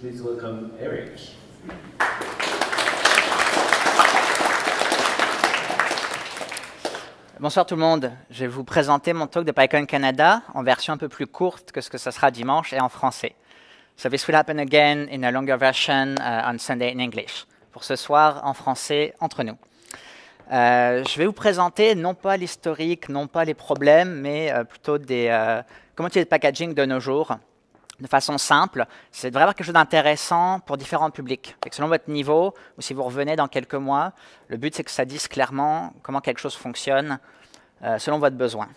Bonsoir tout le monde. Je vais vous présenter mon talk de PyCon Canada en version un peu plus courte que ce que ce sera dimanche et en français. So this will happen again in a longer version uh, on Sunday in English. Pour ce soir, en français, entre nous. Euh, je vais vous présenter non pas l'historique, non pas les problèmes, mais euh, plutôt des, euh, comment est le packaging de nos jours de façon simple, c'est devrait avoir quelque chose d'intéressant pour différents publics. Et selon votre niveau, ou si vous revenez dans quelques mois, le but c'est que ça dise clairement comment quelque chose fonctionne euh, selon votre besoin.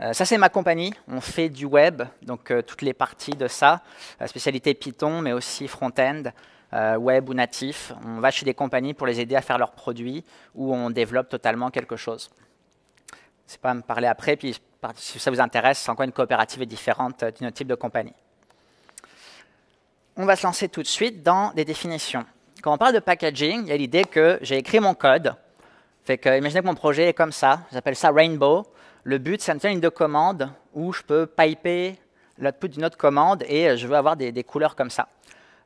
Euh, ça, c'est ma compagnie. On fait du web, donc euh, toutes les parties de ça. spécialité Python, mais aussi front-end, web ou natif. On va chez des compagnies pour les aider à faire leurs produits ou on développe totalement quelque chose. C'est pas à me parler après. Puis si ça vous intéresse, en quoi une coopérative est différente euh, d'une autre type de compagnie. On va se lancer tout de suite dans des définitions. Quand on parle de packaging, il y a l'idée que j'ai écrit mon code. Fait que, imaginez que mon projet est comme ça, j'appelle ça Rainbow. Le but, c'est une ligne de commande où je peux piper l'output d'une autre commande et euh, je veux avoir des, couleurs comme ça.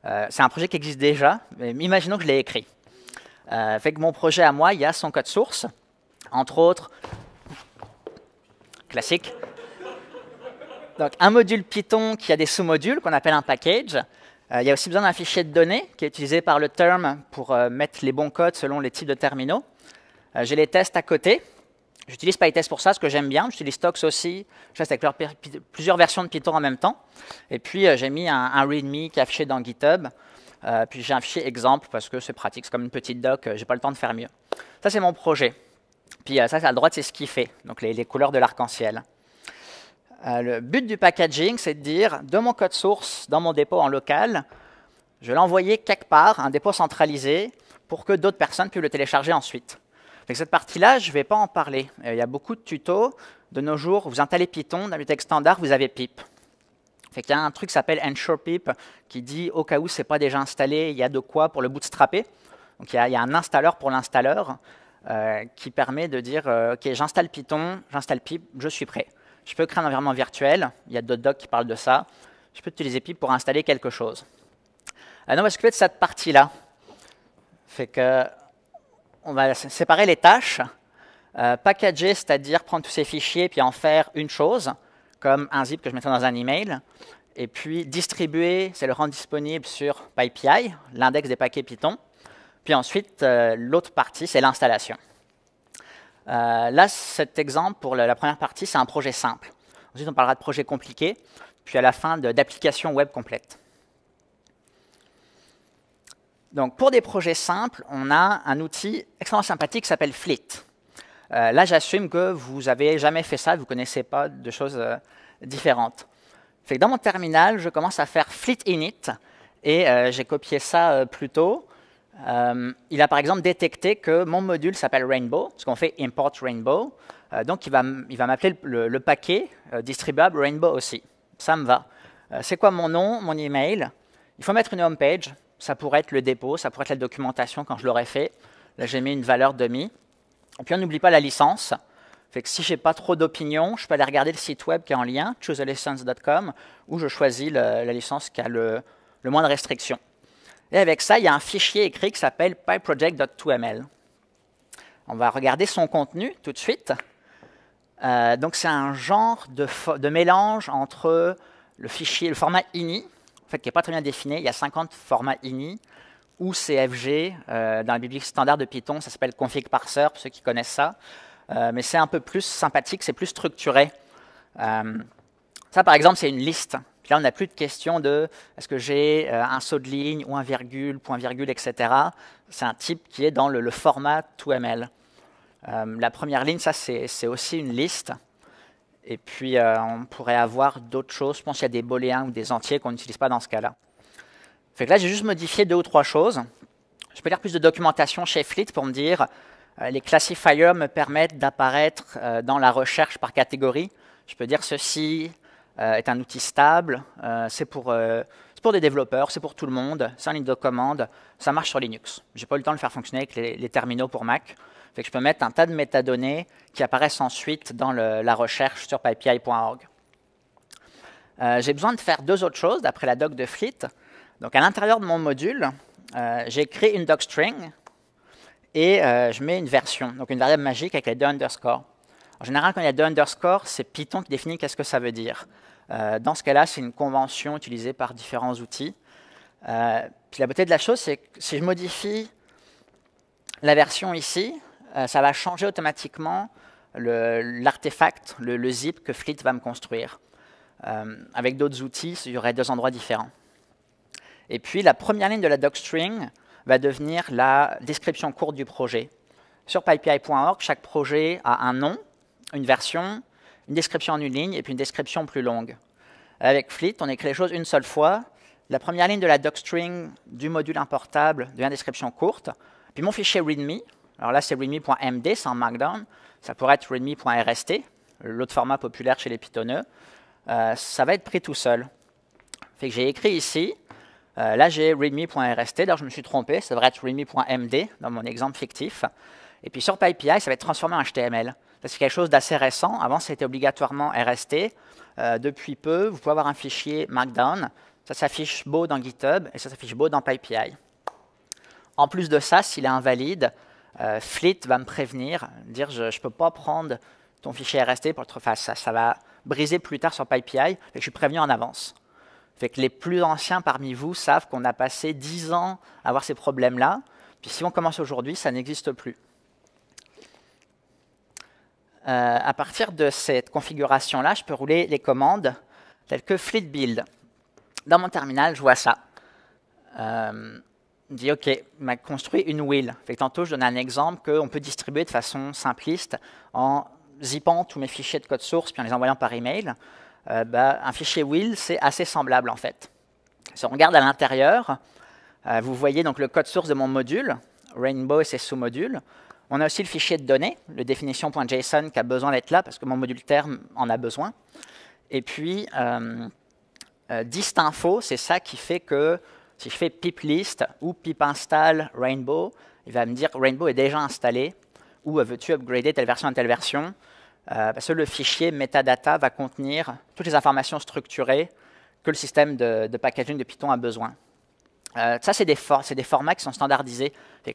Euh, c'est un projet qui existe déjà, mais imaginons que je l'ai écrit. mon projet à moi, il y a son code source. Entre autres, classique. Donc un module Python qui a des sous-modules qu'on appelle un package. Euh, il y a aussi besoin d'un fichier de données qui est utilisé par le term pour euh, mettre les bons codes selon les types de terminaux. Euh, j'ai les tests à côté. J'utilise PyTest pour ça, ce que j'aime bien. J'utilise Tox aussi. Je avec plusieurs versions de Python en même temps. Et puis, j'ai mis un, README qui est affiché dans GitHub. puis, j'ai un fichier exemple parce que c'est pratique. C'est comme une petite doc. J'ai pas le temps de faire mieux. Ça, c'est mon projet. Puis euh, ça, à droite, c'est ce qu'il fait, donc les, couleurs de l'arc-en-ciel. Euh, le but du packaging, c'est de dire, de mon code source, dans mon dépôt en local, je vais l'envoyer quelque part, un dépôt centralisé, pour que d'autres personnes puissent le télécharger ensuite. Donc cette partie-là, je ne vais pas en parler. Euh, il y a beaucoup de tutos. De nos jours, vous installez Python, dans le texte standard, vous avez pip. il y a un truc qui s'appelle ensurepip qui dit au cas où ce n'est pas déjà installé, il y a de quoi pour le bootstrapper. Donc il y, il y a un installeur pour l'installeur. Euh, qui permet de dire euh, OK, j'installe Python, j'installe PIP, je suis prêt. Je peux créer un environnement virtuel, il y a d'autres docs qui parlent de ça. Je peux utiliser PIP pour installer quelque chose. Alors, on va s'occuper de cette partie-là. Fait que on va séparer les tâches, euh, packager, c'est-à-dire prendre tous ces fichiers puis en faire une chose, comme un zip que je mets dans un email, et puis distribuer, c'est le rendre disponible sur PyPI, l'index des paquets Python, puis ensuite, euh, l'autre partie, c'est l'installation. Euh, là, cet exemple pour la, première partie, c'est un projet simple. Ensuite, on parlera de projets compliqués. puis à la fin d'application web complète. Donc, pour des projets simples, on a un outil extrêmement sympathique qui s'appelle Flit. Euh, là, j'assume que vous n'avez jamais fait ça, vous ne connaissez pas de choses différentes. Fait dans mon terminal, je commence à faire Fleet init, et j'ai copié ça plus tôt. Euh, il a par exemple détecté que mon module s'appelle Rainbow, ce qu'on fait import Rainbow. Euh, donc il va, m'appeler le, paquet euh, distribuable Rainbow aussi. Ça me va. c'est quoi mon nom, mon email Il faut mettre une home page. Ça pourrait être le dépôt, ça pourrait être la documentation quand je l'aurais fait. Là, j'ai mis une valeur demi. Et puis on n'oublie pas la licence. Fait que si j'ai pas trop d'opinion, je peux aller regarder le site web qui est en lien, choosealicense.com, où je choisis la licence qui a le moins de restrictions. Et avec ça, il y a un fichier écrit qui s'appelle pyproject2 ml On va regarder son contenu tout de suite. Euh, donc c'est un genre de, de, mélange entre le fichier, le format ini, fait, qui n'est pas très bien défini, il y a 50 formats ini, ou CFG, euh, dans la bibliothèque standard de Python, ça s'appelle config parser, pour ceux qui connaissent ça, euh, mais c'est un peu plus sympathique, c'est plus structuré. ça par exemple c'est une liste, puis là, on n'a plus de question de est-ce que j'ai euh, un saut de ligne ou un virgule, point virgule, etc. C'est un type qui est dans le, format 2ML. Euh, la première ligne, ça, c'est aussi une liste. Et puis, euh, on pourrait avoir d'autres choses. Je pense qu'il y a des booléens ou des entiers qu'on n'utilise pas dans ce cas-là. Fait que là, j'ai juste modifié deux ou trois choses. Je peux lire plus de documentation chez Fleet pour me dire les classifiers me permettent d'apparaître dans la recherche par catégorie. Je peux dire ceci, euh, est un outil stable, euh, c'est pour, euh, pour, des développeurs, c'est pour tout le monde, c'est en ligne de commande, ça marche sur Linux. J'ai pas eu le temps de le faire fonctionner avec les, terminaux pour Mac, fait que je peux mettre un tas de métadonnées qui apparaissent ensuite dans la recherche sur PyPI.org. j'ai besoin de faire deux autres choses d'après la doc de Fleet. Donc à l'intérieur de mon module, j'ai créé une docstring et je mets une version, donc une variable magique avec les deux underscores. En général, quand il y a deux underscores, c'est Python qui définit qu'est-ce que ça veut dire. Euh, dans ce cas-là, c'est une convention utilisée par différents outils. Euh, la beauté de la chose, c'est que si je modifie la version ici, euh, ça va changer automatiquement l'artefact, le, le, zip que Fleet va me construire. avec d'autres outils, il y aurait deux endroits différents. Et puis la première ligne de la docstring va devenir la description courte du projet. Sur PyPI.org, chaque projet a un nom, une version, une description en une ligne et puis une description plus longue. Avec Fleet, on écrit les choses une seule fois. La première ligne de la docstring du module importable devient description courte. Puis mon fichier readme, alors là c'est readme.md sans markdown, ça pourrait être readme.rst, l'autre format populaire chez les pitonneux, euh, ça va être pris tout seul. Fait que j'ai écrit ici, euh, là j'ai readme.rst, d'ailleurs je me suis trompé, ça devrait être readme.md dans mon exemple fictif. Et puis sur PyPI, ça va être transformé en HTML c'est quelque chose d'assez récent. Avant, c'était obligatoirement RST. Euh, depuis peu, vous pouvez avoir un fichier Markdown. Ça s'affiche beau dans GitHub et ça s'affiche beau dans PyPI. En plus de ça, s'il est invalide, euh, va me prévenir, dire je ne peux pas prendre ton fichier RST pour le ça, va briser plus tard sur PyPI, et je suis prévenu en avance. Fait les plus anciens parmi vous savent qu'on a passé 10 ans à avoir ces problèmes-là. Puis si on commence aujourd'hui, ça n'existe plus. Euh, à partir de cette configuration-là, je peux rouler les commandes telles que fleet build. Dans mon terminal, je vois ça. Euh, OK, il m'a construit une wheel. Fait tantôt, je donne un exemple qu'on peut distribuer de façon simpliste en zipant tous mes fichiers de code source puis en les envoyant par email. Euh, bah, un fichier wheel, c'est assez semblable en fait. Si on regarde à l'intérieur, euh, vous voyez donc le code source de mon module, Rainbow c'est sous module on a aussi le fichier de données, le définition.json qui a besoin d'être là parce que mon module terme en a besoin. Et puis, euh, euh, distinfo, c'est ça qui fait que si je fais pip list ou pip install rainbow, il va me dire rainbow est déjà installé ou veux-tu upgrader telle version à telle version euh, Parce que le fichier metadata va contenir toutes les informations structurées que le système de packaging de Python a besoin. Euh, ça, c'est des, des, formats qui sont standardisés.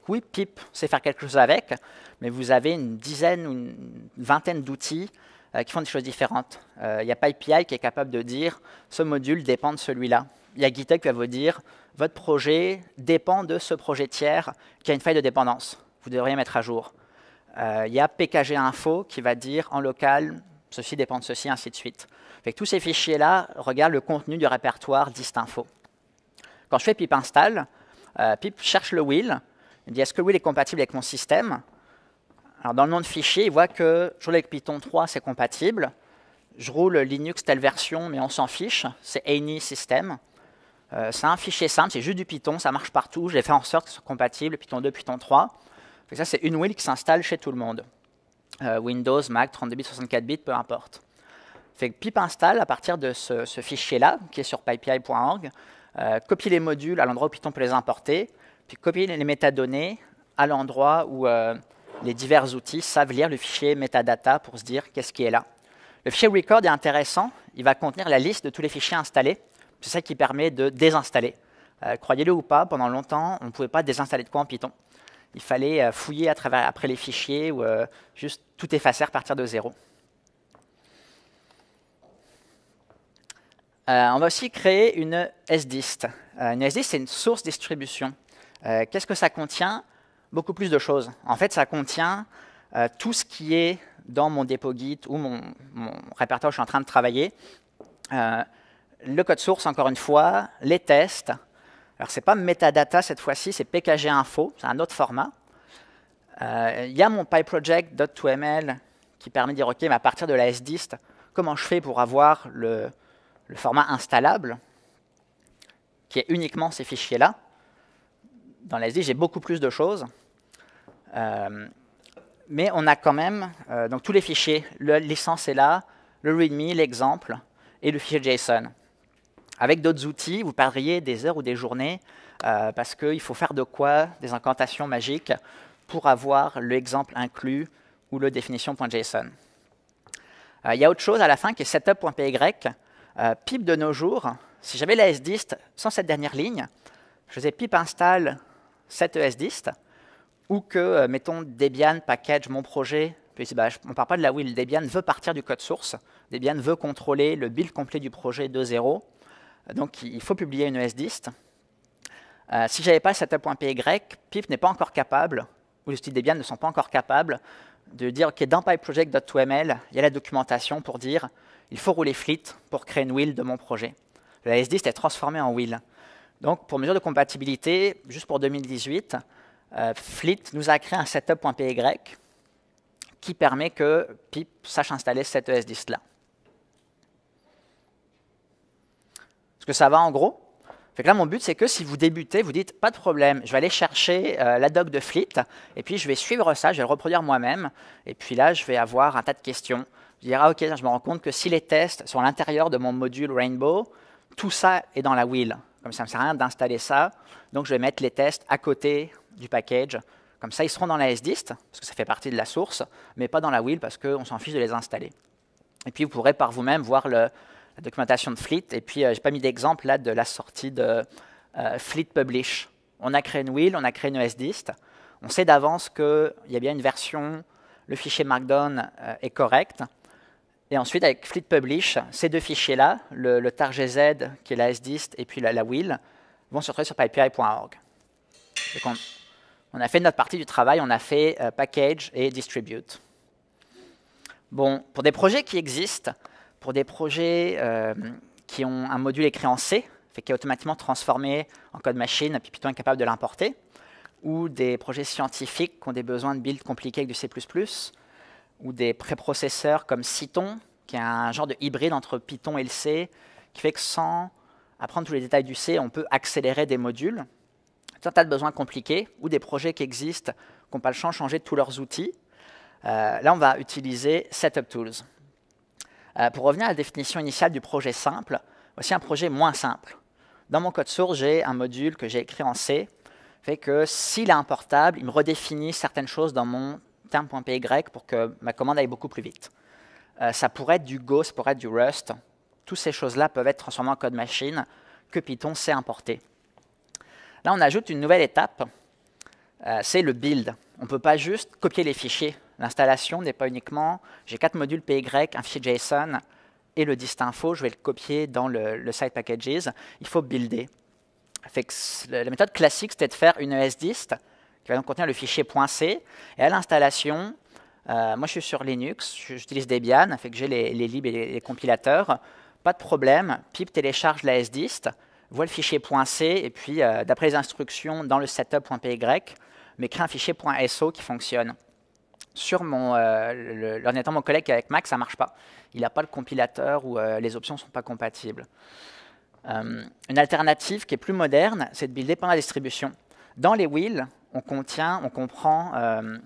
oui, PIP, sait faire quelque chose avec, mais vous avez une dizaine ou une vingtaine d'outils euh, qui font des choses différentes. Euh, il y a pas API qui est capable de dire ce module dépend de celui-là. Il y a GitHub qui va vous dire votre projet dépend de ce projet tiers qui a une faille de dépendance. Vous devriez mettre à jour. Il y a PKG Info qui va dire en local ceci dépend de ceci, ainsi de suite. tous ces fichiers-là regardent le contenu du répertoire dist info. Quand je fais pip install, euh, pip cherche le wheel, il me dit est-ce que le wheel est compatible avec mon système Alors dans le nom de fichier, il voit que je roule avec Python 3, c'est compatible. Je roule Linux telle version, mais on s'en fiche, c'est any system. Euh, c'est un fichier simple, c'est juste du Python, ça marche partout, j'ai fait en sorte que soit compatible, Python 2, Python 3. ça, c'est une wheel qui s'installe chez tout le monde. Euh, Windows, Mac, 32 bits, 64 bits, peu importe. Fait que pip install, à partir de ce, fichier-là, qui est sur pypi.org, euh, copier les modules à l'endroit où Python peut les importer, puis copier les métadonnées à l'endroit où euh, les divers outils savent lire le fichier metadata pour se dire qu'est-ce qui est là. Le fichier record est intéressant, il va contenir la liste de tous les fichiers installés, c'est ça qui permet de désinstaller. Euh, croyez-le ou pas, pendant longtemps, on ne pouvait pas désinstaller de quoi en Python. Il fallait fouiller à travers, après les fichiers ou juste tout effacer à partir de zéro. Euh, on va aussi créer une SDIST. Euh, une SDIST, c'est une source distribution. Euh, qu'est-ce que ça contient Beaucoup plus de choses. En fait, ça contient tout ce qui est dans mon dépôt Git ou mon, répertoire où je suis en train de travailler. le code source, encore une fois, les tests. Alors, ce n'est pas metadata cette fois-ci, c'est PKG Info, c'est un autre format. Il y a mon PyProject.toML ml qui permet de dire, OK, mais à partir de la SDIST, comment je fais pour avoir le, le format installable, qui est uniquement ces fichiers-là. Dans l'ASD, j'ai beaucoup plus de choses. Euh, mais on a quand même euh, donc tous les fichiers. Le licence est là, le README, l'exemple, et le fichier JSON. Avec d'autres outils, vous perdriez des heures ou des journées euh, parce qu'il faut faire de quoi des incantations magiques pour avoir l'exemple inclus ou le définition.json. Il y a autre chose à la fin qui est setup.py euh, PIP de nos jours, si j'avais la SDIST sans cette dernière ligne, je faisais pip install cette sdist ou que, euh, mettons, Debian package mon projet, bah, on ne parle pas de la où Debian veut partir du code source, Debian veut contrôler le build complet du projet 2.0, donc il faut publier une sdist. Euh, si j'avais pas setup.py, pip n'est pas encore capable, ou les outils Debian ne sont pas encore capables, de dire, OK, dans PyProject.toml, il y a la documentation pour dire, il faut rouler Fleet pour créer une wheel de mon projet. Le SD est transformé en wheel. Donc, pour mesure de compatibilité, juste pour 2018, euh, Fleet nous a créé un setup.py qui permet que PIP sache installer cet es là. Est-ce que ça va en gros fait là, mon but, c'est que si vous débutez, vous dites pas de problème, je vais aller chercher euh, la doc de Fleet, et puis je vais suivre ça, je vais le reproduire moi-même, et puis là, je vais avoir un tas de questions. Je ah, OK, je me rends compte que si les tests sont à l'intérieur de mon module Rainbow, tout ça est dans la wheel. Comme ça ne me sert à rien d'installer ça. Donc, je vais mettre les tests à côté du package. Comme ça, ils seront dans la sdist parce que ça fait partie de la source, mais pas dans la wheel, parce qu'on s'en fiche de les installer. Et puis, vous pourrez par vous-même voir la documentation de Fleet. Et puis, euh, je n'ai pas mis d'exemple là de la sortie de euh, Fleet Publish. On a créé une wheel, on a créé une sdist. On sait d'avance qu'il y a bien une version, le fichier Markdown euh, est correct. Et ensuite, avec Fleet Publish, ces deux fichiers-là, le, le targz, qui est la SDIST, et puis la, la will, vont se retrouver sur pypi.org. On, on, a fait notre partie du travail, on a fait euh, package et distribute. Bon, pour des projets qui existent, pour des projets euh, qui ont un module écrit en C, qui est automatiquement transformé en code machine, puis Python est capable de l'importer, ou des projets scientifiques qui ont des besoins de build compliqués avec du C++, ou des préprocesseurs comme Citon, qui est un genre de hybride entre Python et le C, qui fait que sans apprendre tous les détails du C, on peut accélérer des modules. Tout un tas de besoins compliqués, ou des projets qui existent, qui n'ont pas le champ de changer tous leurs outils. Euh, là, on va utiliser Setup Tools. Euh, pour revenir à la définition initiale du projet simple, voici un projet moins simple. Dans mon code source, j'ai un module que j'ai écrit en C, fait que s'il est importable, il me redéfinit certaines choses dans mon term.py pour que ma commande aille beaucoup plus vite. Euh, ça pourrait être du Go, ça pourrait être du Rust. Toutes ces choses-là peuvent être transformées en code machine que Python sait importer. Là, on ajoute une nouvelle étape, euh, c'est le build. On ne peut pas juste copier les fichiers. L'installation n'est pas uniquement, j'ai quatre modules PY, un fichier JSON et le distinfo, je vais le copier dans le, site packages. Il faut builder. la méthode classique, c'était de faire une ESDist qui va donc contenir le fichier .c. Et à l'installation, euh, moi je suis sur Linux, j'utilise Debian, fait que j'ai les, les, libs et les, compilateurs. Pas de problème, pip télécharge la SDIST, voit le fichier .c et puis euh, d'après les instructions dans le setup.py, mais crée un fichier .so qui fonctionne. Sur mon euh, mon collègue avec Mac, ça ne marche pas. Il n'a pas le compilateur ou euh, les options ne sont pas compatibles. une alternative qui est plus moderne, c'est de builder par la distribution. Dans les wheels, on contient, on comprend, euh,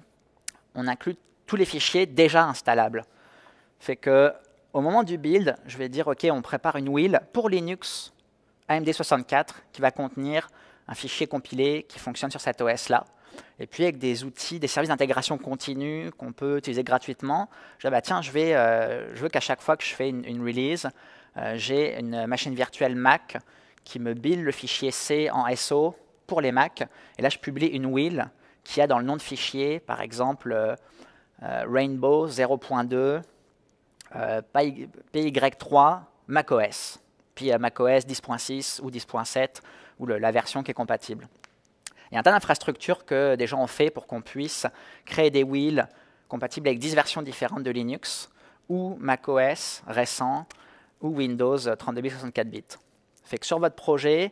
on inclut tous les fichiers déjà installables. Fait que au moment du build, je vais dire ok, on prépare une wheel pour Linux AMD64 qui va contenir un fichier compilé qui fonctionne sur cet OS là. Et puis avec des outils, des services d'intégration continue qu'on peut utiliser gratuitement, je bah tiens, euh, je, veux qu'à chaque fois que je fais une, release, euh, j'ai une machine virtuelle Mac qui me build le fichier C en SO pour les Mac. Et là, je publie une wheel qui a dans le nom de fichier, par exemple, euh, euh, Rainbow 0.2, PY3, euh, macOS. Puis euh, macOS 10.6 ou 10.7, ou la version qui est compatible. Il y a un tas d'infrastructures que des gens ont fait pour qu'on puisse créer des wheels compatibles avec 10 versions différentes de Linux, ou macOS récent, ou Windows 32 64 bits. Fait que sur votre projet,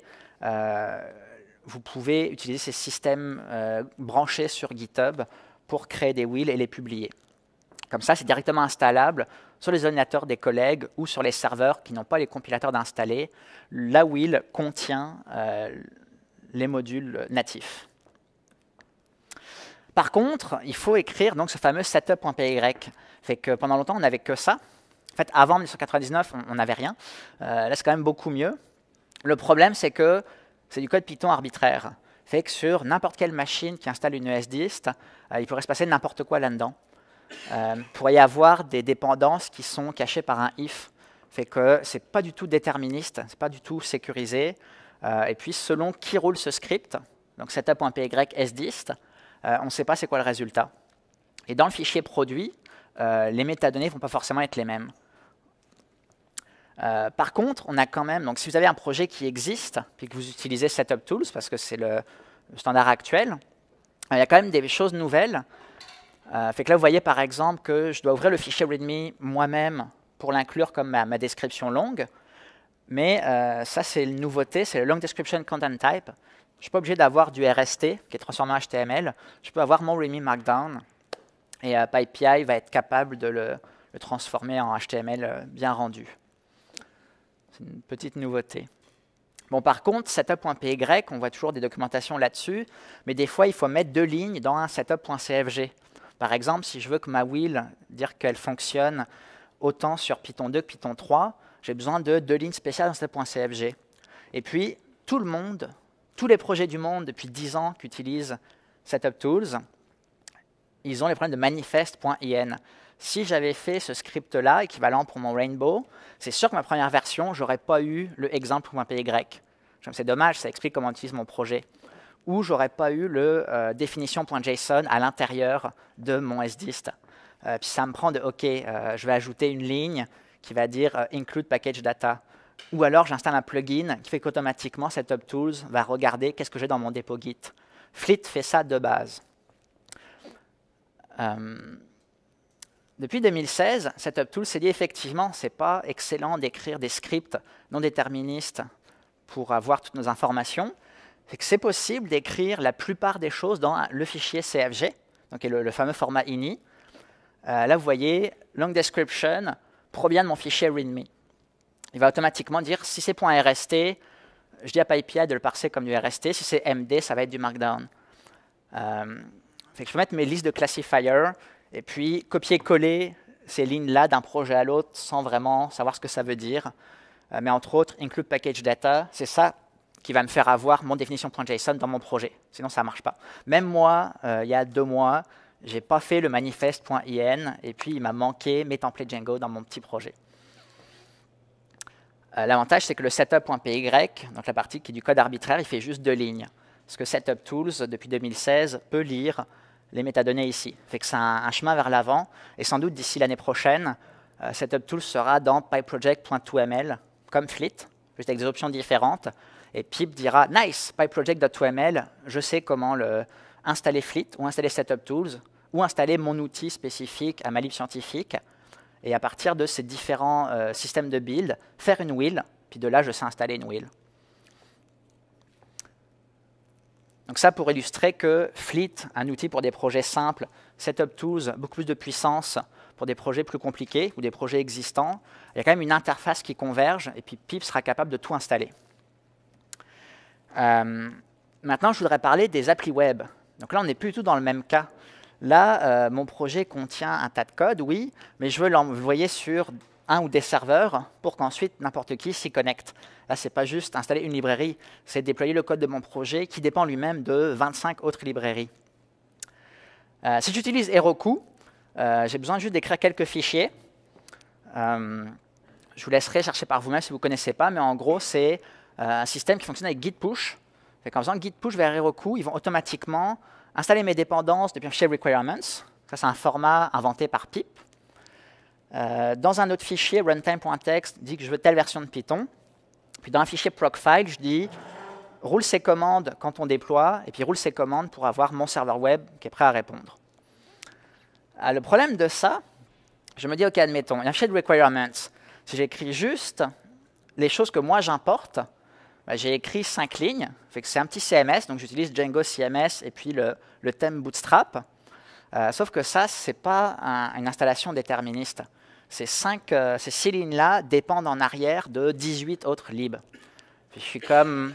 vous pouvez utiliser ces systèmes euh, branchés sur GitHub pour créer des wheels et les publier. Comme ça, c'est directement installable sur les ordinateurs des collègues ou sur les serveurs qui n'ont pas les compilateurs d'installer. La wheel contient euh, les modules natifs. Par contre, il faut écrire donc ce fameux setup.py. Fait que pendant longtemps, on n'avait que ça. En fait, avant 1999, on n'avait rien. Euh, là, c'est quand même beaucoup mieux. Le problème, c'est que c'est du code Python arbitraire. Fait que sur n'importe quelle machine qui installe une ESDist, euh, il pourrait se passer n'importe quoi là-dedans. Euh, il pourrait y avoir des dépendances qui sont cachées par un if. Fait que n'est pas du tout déterministe, c'est pas du tout sécurisé. Euh, et puis selon qui roule ce script, donc setup.py sdist, on ne sait pas c'est quoi le résultat. Et dans le fichier produit, les métadonnées ne vont pas forcément être les mêmes. Euh, par contre, on a quand même, donc si vous avez un projet qui existe, et que vous utilisez Setup Tools, parce que c'est le, standard actuel, euh, il y a quand même des choses nouvelles. Euh, là, vous voyez par exemple que je dois ouvrir le fichier README moi-même pour l'inclure comme ma, description longue. Mais ça, c'est une nouveauté, c'est le Long Description Content Type. Je ne suis pas obligé d'avoir du RST, qui est transformé en HTML. Je peux avoir mon README Markdown. Et PyPI va être capable de le transformer en HTML bien rendu. C'est une petite nouveauté. Bon, par contre, setup.py, on voit toujours des documentations là-dessus, mais des fois, il faut mettre deux lignes dans un setup.cfg. Par exemple, si je veux que ma wheel, dire qu'elle fonctionne autant sur Python 2 que Python 3, j'ai besoin de deux lignes spéciales dans setup.cfg. Et puis, tout le monde, tous les projets du monde depuis 10 ans qui utilisent Setup Tools, ils ont les problèmes de manifest.in si j'avais fait ce script-là, équivalent pour mon Rainbow, c'est sûr que ma première version, je n'aurais pas eu le exemple pour C'est dommage, ça explique comment on utilise mon projet. Ou je n'aurais pas eu le euh, définition.json à l'intérieur de mon SDist. Euh, puis ça me prend de, OK, euh, je vais ajouter une ligne qui va dire include package data. Ou alors j'installe un plugin qui fait qu'automatiquement Setup Tools va regarder qu'est-ce que j'ai dans mon dépôt Git. Fleet fait ça de base. Depuis 2016, cet Tool s'est dit effectivement, c'est pas excellent d'écrire des scripts non déterministes pour avoir toutes nos informations. C'est que c'est possible d'écrire la plupart des choses dans le fichier CFG, donc le, fameux format INI. Euh, là, vous voyez, long description provient de mon fichier README. Il va automatiquement dire si c'est .rst, je dis à PyPI de le parser comme du RST. Si c'est MD, ça va être du Markdown. Euh, je peux mettre mes listes de classifiers, et puis, copier-coller ces lignes-là d'un projet à l'autre sans vraiment savoir ce que ça veut dire. Euh, mais entre autres, include package data, c'est ça qui va me faire avoir mon définition.json dans mon projet. Sinon, ça ne marche pas. Même moi, euh, il y a deux mois, j'ai pas fait le manifest.in, et puis il m'a manqué mes templates Django dans mon petit projet. Euh, l'avantage, c'est que le setup.py, donc la partie qui est du code arbitraire, il fait juste deux lignes. Ce que Setup Tools, depuis 2016, peut lire les métadonnées ici. Fait que c'est un, chemin vers l'avant, et sans doute d'ici l'année prochaine, SetupTools Setup sera dans pyproject.2ml, comme flit, juste avec des options différentes, et Pip dira « Nice, pyproject.2ml, je sais comment le, installer Fleet ou installer Setup Tools ou installer mon outil spécifique à ma lib scientifique, et à partir de ces différents euh, systèmes de build, faire une wheel, puis de là, je sais installer une wheel. Donc ça pour illustrer que Fleet, un outil pour des projets simples, Setup Tools, beaucoup plus de puissance pour des projets plus compliqués ou des projets existants, il y a quand même une interface qui converge et puis PIP sera capable de tout installer. Euh, maintenant, je voudrais parler des applis web. Donc là, on n'est plus du tout dans le même cas. Là, euh, mon projet contient un tas de code, oui, mais je veux l'envoyer sur un ou des serveurs pour qu'ensuite n'importe qui s'y connecte. Là, ce n'est pas juste installer une librairie, c'est déployer le code de mon projet qui dépend lui-même de 25 autres librairies. Euh, si j'utilise Heroku, euh, j'ai besoin juste d'écrire quelques fichiers. Euh, je vous laisserai chercher par vous-même si vous ne connaissez pas, mais en gros, c'est un système qui fonctionne avec Git Push. en faisant Git Push vers Heroku, ils vont automatiquement installer mes dépendances depuis un requirements. Ça, c'est un format inventé par PIP. Euh, dans un autre fichier, runtime.txt, dit que je veux telle version de Python. Puis dans un fichier procfile, je dis roule ces commandes quand on déploie, et puis roule ces commandes pour avoir mon serveur web qui est prêt à répondre. Ah, le problème de ça, je me dis, OK, admettons, il y a un fichier de requirements. Si j'écris juste les choses que moi j'importe, bah, j'ai écrit cinq lignes, fait que c'est un petit CMS, donc j'utilise Django CMS et puis le, thème Bootstrap. Euh, sauf que ça, ce n'est pas une installation déterministe. Ces, cinq, euh, six lignes-là dépendent en arrière de 18 autres libs. je suis comme,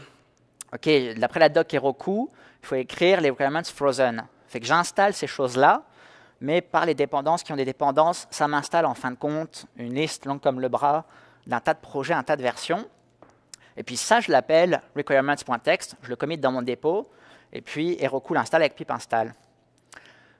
OK, d'après la doc Heroku, il faut écrire les requirements frozen. Fait que j'installe ces choses-là, mais par les dépendances qui ont des dépendances, ça m'installe en fin de compte une liste longue comme le bras d'un tas de projets, un tas de versions. Et puis ça, je l'appelle requirements.txt, je le commit dans mon dépôt, et puis Heroku l'installe avec pip install.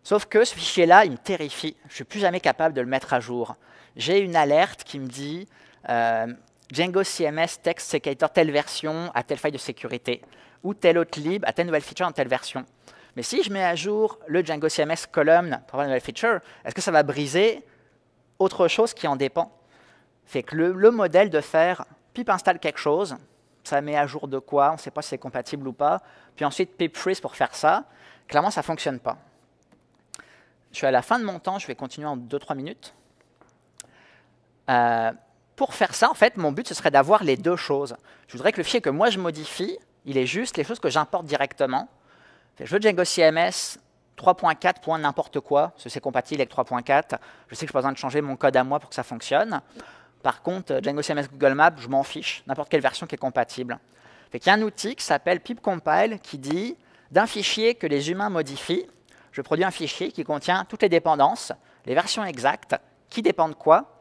Sauf que ce fichier-là, il me terrifie. Je ne suis plus jamais capable de le mettre à jour j'ai une alerte qui me dit euh, Django CMS Text secator telle version à telle faille de sécurité, ou telle autre lib à telle nouvelle feature en telle version. Mais si je mets à jour le Django CMS column pour avoir une nouvelle feature, est-ce que ça va briser autre chose qui en dépend que le, modèle de faire pip installe quelque chose, ça met à jour de quoi, on ne sait pas si c'est compatible ou pas, puis ensuite pip freeze pour faire ça, clairement ça ne fonctionne pas. Je suis à la fin de mon temps, je vais continuer en 2-3 minutes. Euh, pour faire ça, en fait, mon but, ce serait d'avoir les deux choses. Je voudrais que le fichier que moi je modifie, il est juste les choses que j'importe directement. Je veux Django CMS 3.4 point n'importe quoi, ce c'est compatible avec 3.4. Je sais que n'ai pas besoin de changer mon code à moi pour que ça fonctionne. Par contre, euh, Django CMS Google Maps, je m'en fiche, n'importe quelle version qui est compatible. il y a un outil qui s'appelle pipcompile qui dit d'un fichier que les humains modifient, je produis un fichier qui contient toutes les dépendances, les versions exactes, qui dépendent de quoi,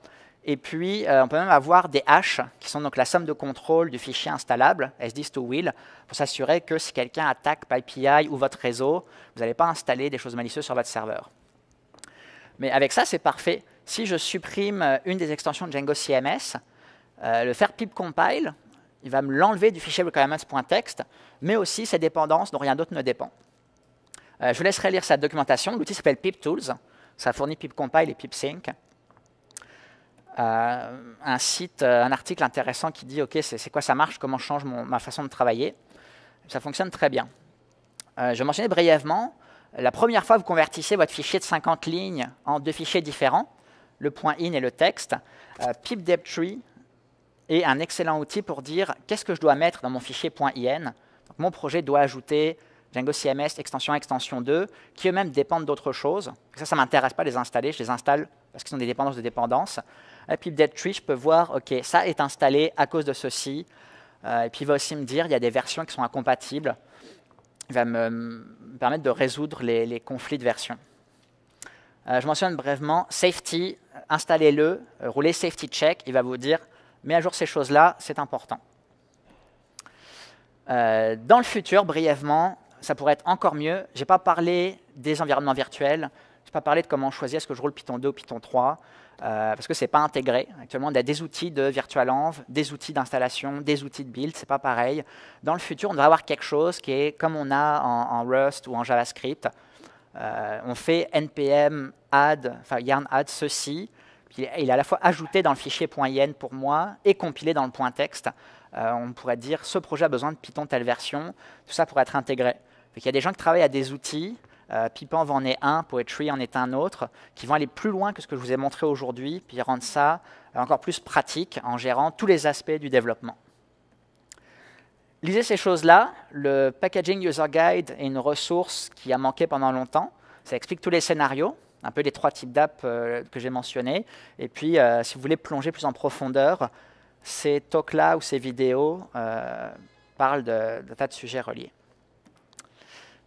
et puis, euh, on peut même avoir des hashes, qui sont donc la somme de contrôle du fichier installable, s to will, pour s'assurer que si quelqu'un attaque PyPI ou votre réseau, vous n'allez pas installer des choses malicieuses sur votre serveur. Mais avec ça, c'est parfait. Si je supprime euh, une des extensions de Django CMS, euh, le faire pip compile, il va me l'enlever du fichier requirements.txt, mais aussi ses dépendances dont rien d'autre ne dépend. je vous laisserai lire sa documentation. L'outil s'appelle pip-tools. Ça fournit pip-compile et pip-sync. Euh, un site, euh, un article intéressant qui dit ok c'est quoi ça marche, comment je change ma façon de travailler. Ça fonctionne très bien. Euh, je vais mentionner brièvement, la première fois vous convertissez votre fichier de 50 lignes en deux fichiers différents, le point .in et le texte. PipDebtree PipDepTree est un excellent outil pour dire qu'est-ce que je dois mettre dans mon fichier .in. mon projet doit ajouter Django CMS, extension extension 2, qui eux-mêmes dépendent d'autres choses. Ça, ça ne m'intéresse pas de les installer, je les installe parce qu'ils sont des dépendances de dépendances. Et Dead Tree, je peux voir, OK, ça est installé à cause de ceci. Euh, et puis il va aussi me dire, il y a des versions qui sont incompatibles. Il va me, permettre de résoudre les, conflits de versions. Euh, je mentionne brièvement, safety, installez-le, euh, roulez safety check, il va vous dire, mets à jour ces choses-là, c'est important. dans le futur, brièvement, ça pourrait être encore mieux. Je n'ai pas parlé des environnements virtuels, je ne vais pas parler de comment choisir est-ce que je roule Python 2 ou Python 3, euh, parce que ce n'est pas intégré. Actuellement, on a des outils de VirtualEnv, des outils d'installation, des outils de build, c'est pas pareil. Dans le futur, on devrait avoir quelque chose qui est comme on a en, Rust ou en JavaScript. Euh, on fait npm add, enfin yarn add ceci, il est à la fois ajouté dans le fichier .yen pour moi et compilé dans le point texte. Euh, on pourrait dire ce projet a besoin de Python telle version, tout ça pourrait être intégré. Il y a des gens qui travaillent à des outils euh, Pipenv en est un, Poetry en est un autre, qui vont aller plus loin que ce que je vous ai montré aujourd'hui, puis rendre ça euh, encore plus pratique en gérant tous les aspects du développement. Lisez ces choses-là. Le Packaging User Guide est une ressource qui a manqué pendant longtemps. Ça explique tous les scénarios, un peu les trois types d'app euh, que j'ai mentionnés. Et puis, euh, si vous voulez plonger plus en profondeur, ces talks-là ou ces vidéos parlent d'un tas de sujets reliés.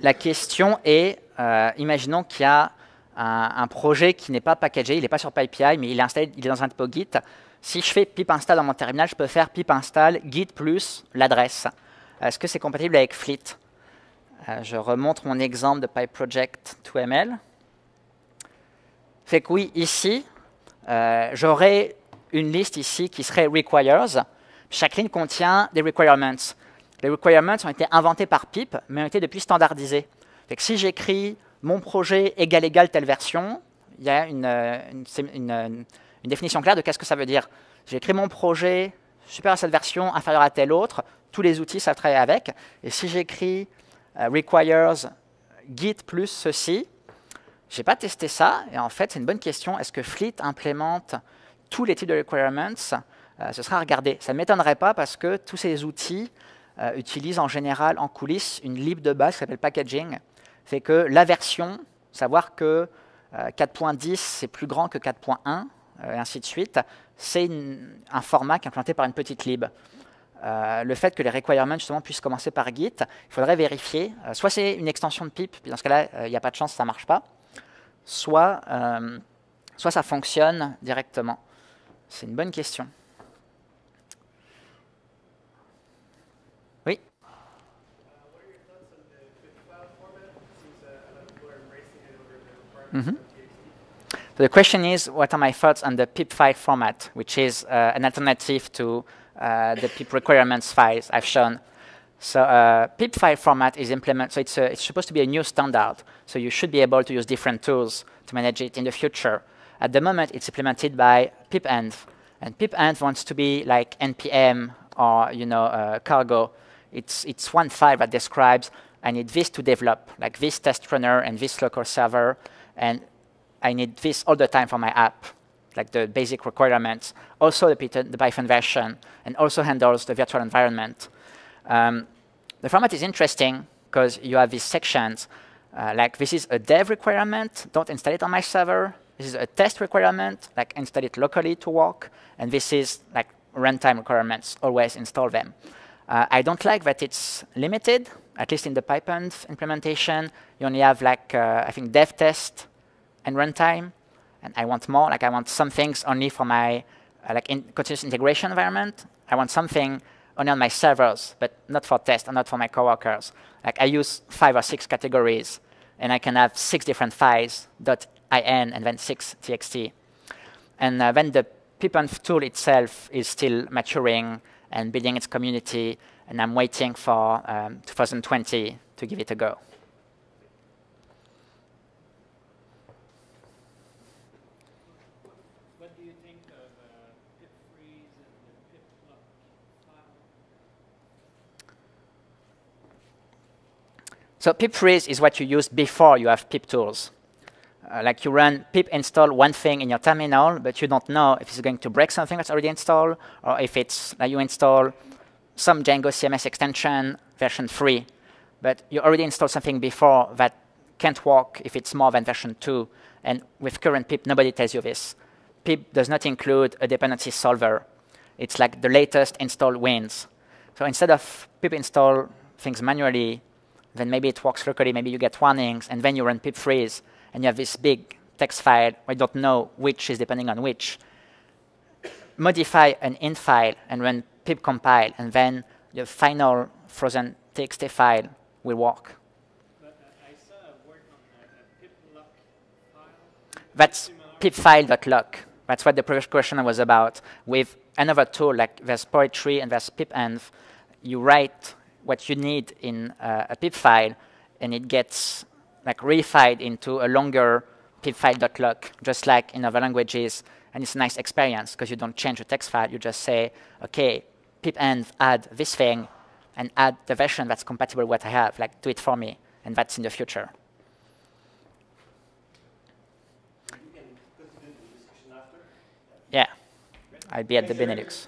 la question est, euh, imaginons qu'il y a un, projet qui n'est pas packagé, il n'est pas sur PyPI, mais il est, installé, dans un repo Git. Si je fais pip install dans mon terminal, je peux faire pip install git plus l'adresse. Est-ce que c'est compatible avec Fleet euh, Je remonte mon exemple de PyProject2ML. Fait oui, ici, euh, j'aurai une liste ici qui serait requires. Chaque ligne contient des requirements. Les requirements ont été inventés par PIP, mais ont été depuis standardisés. si j'écris mon projet égal égal telle version, il y a euh, euh, une, définition claire de qu'est-ce que ça veut dire. J'écris mon projet supérieur à cette version, inférieur à telle autre, tous les outils savent travailler avec. Et si j'écris euh, requires git plus ceci, j'ai pas testé ça, et en fait, c'est une bonne question. Est-ce que Fleet implémente tous les types de requirements Ce sera à regarder. Ça ne m'étonnerait pas parce que tous ces outils euh, utilise en général en coulisses une lib de base qui s'appelle packaging. C'est que la version, savoir que 4.10 euh, c'est plus grand que 4.1 euh, et ainsi de suite, c'est un format qui est implanté par une petite lib. le fait que les requirements justement puissent commencer par Git, il faudrait vérifier. soit c'est une extension de pipe, puis dans ce cas-là, il n'y a pas de chance, ça ne marche pas. soit ça fonctionne directement. C'est une bonne question. Mm -hmm. So the question is, what are my thoughts on the pip file format, which is uh, an alternative to uh, the pip requirements files I've shown. So uh, pip file format is implemented, so it's, a, uh, it's supposed to be a new standard. So you should be able to use different tools to manage it in the future. At the moment, it's implemented by pipenv, and pipenv wants to be like npm or you know uh, cargo. It's it's one file that describes I need this to develop, like this test runner and this local server and I need this all the time for my app, like the basic requirements. Also the, Python, the Python version, and also handles the virtual environment. Um, the format is interesting because you have these sections. Uh, like this is a dev requirement, don't install it on my server. This is a test requirement, like install it locally to work. And this is like runtime requirements, always install them. Uh, I don't like that it's limited, at least in the Python implementation. You only have like, uh, I think, dev test and runtime, and I want more. Like I want some things only for my uh, like in continuous integration environment. I want something only on my servers, but not for test and not for my coworkers. Like I use five or six categories, and I can have six different files .in and then six txt. And uh, then the pipenv tool itself is still maturing and building its community, and I'm waiting for um, 2020 to give it a go. So pip freeze is what you use before you have pip tools. Uh, like you run pip install one thing in your terminal, but you don't know if it's going to break something that's already installed, or if it's like you install some Django CMS extension version 3, but you already installed something before that can't work if it's more than version 2. And with current pip, nobody tells you this. Pip does not include a dependency solver. It's like the latest install wins. So instead of pip install things manually, then maybe it works locally, maybe you get warnings, and then you run pip freeze, and you have this big text file I don't know which is depending on which. Modify an int file and run pip compile, and then the final frozen txt file will work. That's pip file dot lock. That's pipfile.lock. That's what the previous question was about. With another tool, like there's poetry and there's pipenv, you write what you need in uh, a pip file, and it gets like reified into a longer pipfile.log, just like in other languages. And it's a nice experience because you don't change the text file. You just say, okay, pipenv add this thing and add the version that's compatible with what I have. Like, do it for me. And that's in the future. Yeah, I'll be at the Benelux.